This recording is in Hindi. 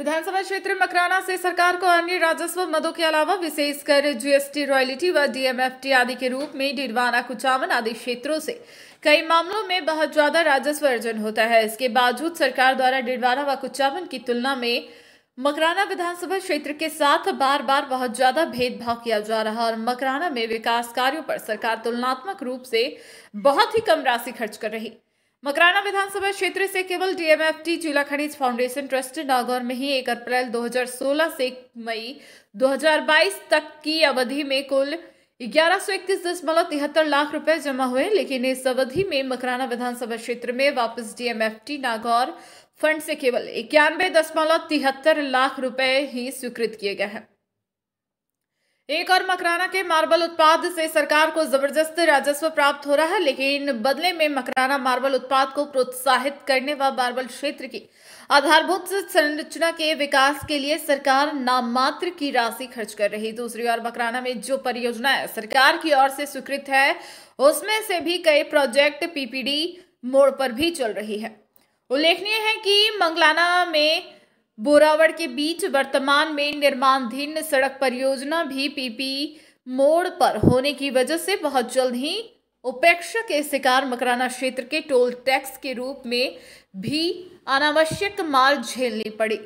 विधानसभा क्षेत्र मकराना से सरकार को अन्य राजस्व मदों के अलावा विशेषकर जीएसटी रॉयलिटी व डीएमएफटी आदि के रूप में डिडवाना कुचावन आदि क्षेत्रों से कई मामलों में बहुत ज्यादा राजस्व अर्जन होता है इसके बावजूद सरकार द्वारा डिडवाना व कुचावन की तुलना में मकराना विधानसभा क्षेत्र के साथ बार बार बहुत ज्यादा भेदभाव किया जा रहा और मकराना में विकास कार्यों पर सरकार तुलनात्मक रूप से बहुत ही कम राशि खर्च कर रही मकराना विधानसभा क्षेत्र से केवल डीएमएफटी जिला खनिज फाउंडेशन ट्रस्ट नागौर में ही एक अप्रैल 2016 से मई 2022 तक की अवधि में कुल ग्यारह लाख रुपए जमा हुए लेकिन इस अवधि में मकराना विधानसभा क्षेत्र में वापस डीएमएफटी नागौर फंड से केवल इक्यानवे लाख रुपए ही स्वीकृत किए गए हैं एक और मकराना के मार्बल उत्पाद से सरकार को जबरदस्त राजस्व प्राप्त हो रहा है लेकिन बदले में मकराना मार्बल उत्पाद को प्रोत्साहित करने व मार्बल क्षेत्र की आधारभूत संरचना के विकास के लिए सरकार नामात्र की राशि खर्च कर रही दूसरी ओर मकराना में जो परियोजनाएं सरकार की ओर से स्वीकृत है उसमें से भी कई प्रोजेक्ट पीपीडी मोड़ पर भी चल रही है उल्लेखनीय है कि मंगलाना में बोरावड़ के बीच वर्तमान में निर्माणाधीन सड़क परियोजना भी पीपी मोड़ पर होने की वजह से बहुत जल्द ही उपेक्षा के शिकार मकराना क्षेत्र के टोल टैक्स के रूप में भी अनावश्यक मार झेलनी पड़ी